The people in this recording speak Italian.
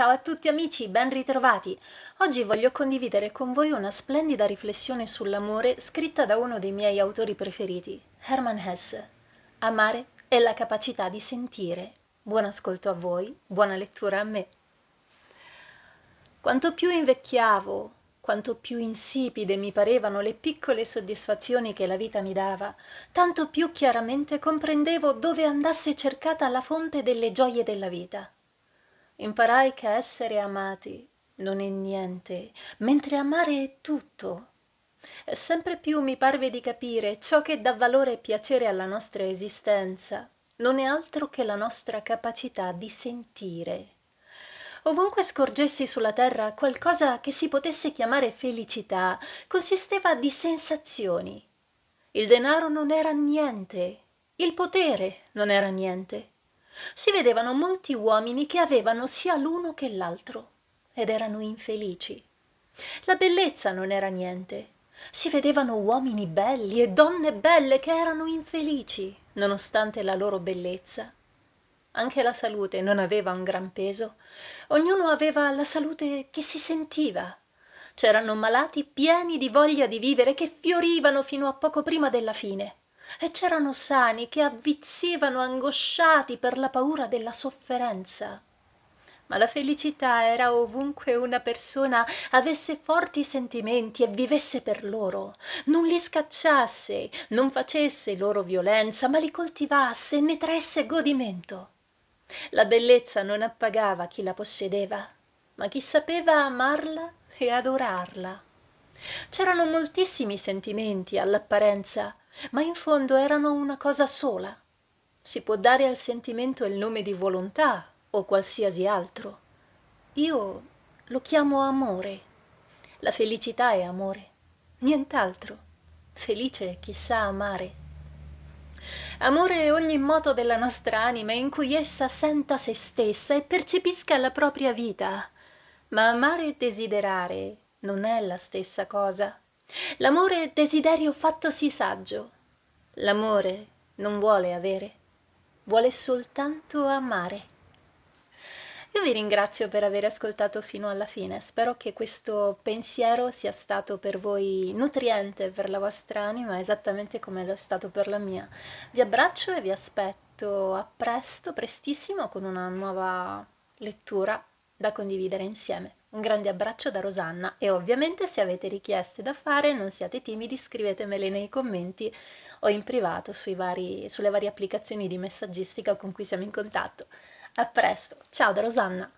Ciao a tutti amici, ben ritrovati! Oggi voglio condividere con voi una splendida riflessione sull'amore scritta da uno dei miei autori preferiti, Hermann Hesse. Amare è la capacità di sentire. Buon ascolto a voi, buona lettura a me. Quanto più invecchiavo, quanto più insipide mi parevano le piccole soddisfazioni che la vita mi dava, tanto più chiaramente comprendevo dove andasse cercata la fonte delle gioie della vita imparai che essere amati non è niente mentre amare è tutto E sempre più mi parve di capire ciò che dà valore e piacere alla nostra esistenza non è altro che la nostra capacità di sentire ovunque scorgessi sulla terra qualcosa che si potesse chiamare felicità consisteva di sensazioni il denaro non era niente il potere non era niente si vedevano molti uomini che avevano sia l'uno che l'altro ed erano infelici. La bellezza non era niente. Si vedevano uomini belli e donne belle che erano infelici, nonostante la loro bellezza. Anche la salute non aveva un gran peso. Ognuno aveva la salute che si sentiva. C'erano malati pieni di voglia di vivere che fiorivano fino a poco prima della fine e c'erano sani che avvizzivano angosciati per la paura della sofferenza ma la felicità era ovunque una persona avesse forti sentimenti e vivesse per loro, non li scacciasse, non facesse loro violenza, ma li coltivasse e ne traesse godimento. La bellezza non appagava chi la possedeva, ma chi sapeva amarla e adorarla. C'erano moltissimi sentimenti all'apparenza, ma in fondo erano una cosa sola. Si può dare al sentimento il nome di volontà o qualsiasi altro. Io lo chiamo amore. La felicità è amore, nient'altro. Felice chissà amare. Amore è ogni moto della nostra anima in cui essa senta se stessa e percepisca la propria vita. Ma amare e desiderare non è la stessa cosa l'amore è desiderio fattosi saggio l'amore non vuole avere vuole soltanto amare io vi ringrazio per aver ascoltato fino alla fine, spero che questo pensiero sia stato per voi nutriente per la vostra anima, esattamente come lo è stato per la mia. Vi abbraccio e vi aspetto a presto, prestissimo, con una nuova lettura da condividere insieme. Un grande abbraccio da Rosanna e ovviamente se avete richieste da fare non siate timidi, scrivetemele nei commenti o in privato vari, sulle varie applicazioni di messaggistica con cui siamo in contatto. A presto, ciao da Rosanna!